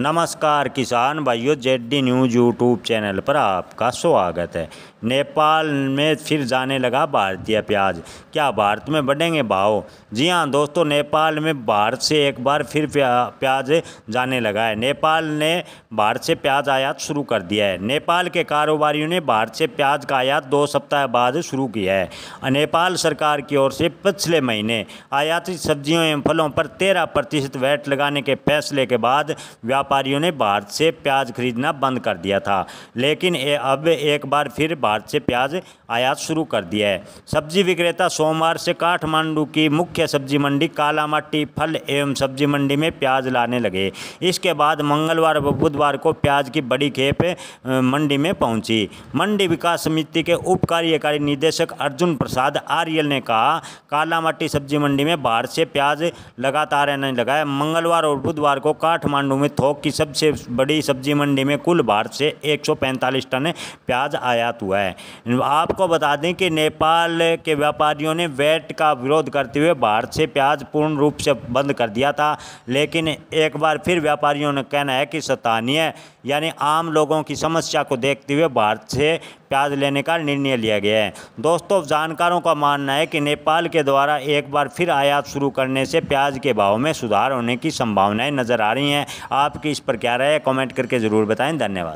नमस्कार किसान भाइयों जेडी न्यूज यूट्यूब चैनल पर आपका स्वागत है नेपाल में फिर जाने लगा भारतीय प्याज क्या भारत में बढ़ेंगे भाव जी हाँ दोस्तों नेपाल में भारत से एक बार फिर प्याज जाने लगा है नेपाल ने भारत से प्याज आयात शुरू कर दिया है नेपाल के कारोबारियों ने भारत से प्याज का आयात दो सप्ताह बाद शुरू किया है नेपाल सरकार की ओर से पिछले महीने आयातित सब्जियों एवं फलों पर तेरह प्रतिशत वैट लगाने के फैसले के बाद व्यापारियों ने भारत से प्याज खरीदना बंद कर दिया था लेकिन ए, अब एक बार फिर भारत से प्याज आयात शुरू कर दिया है सब्जी विक्रेता सोमवार से काठमांडू की मुख्य सब्जी मंडी कालामट्टी फल एवं सब्जी मंडी में प्याज लाने लगे इसके बाद मंगलवार व बुधवार को प्याज की बड़ी खेप मंडी में पहुंची मंडी विकास समिति के उप कार्यकारी निदेशक अर्जुन प्रसाद आर्यल ने कहा कालामट्टी सब्जी मंडी में बाहर से प्याज लगातार आने लगा है मंगलवार और बुधवार को काठमांडू में थोक चौक की सबसे बड़ी सब्जी मंडी में कुल भारत से 145 टन प्याज आयात हुआ है आपको बता दें कि नेपाल के व्यापारियों ने वैट का विरोध करते हुए भारत से प्याज पूर्ण रूप से बंद कर दिया था लेकिन एक बार फिर व्यापारियों ने कहना है कि स्थानीय यानी आम लोगों की समस्या को देखते हुए भारत से प्याज लेने का निर्णय लिया गया है दोस्तों जानकारों का मानना है कि नेपाल के द्वारा एक बार फिर आयात शुरू करने से प्याज के भाव में सुधार होने की संभावनाएं नज़र आ रही हैं आपकी इस पर क्या राय है कमेंट करके ज़रूर बताएं धन्यवाद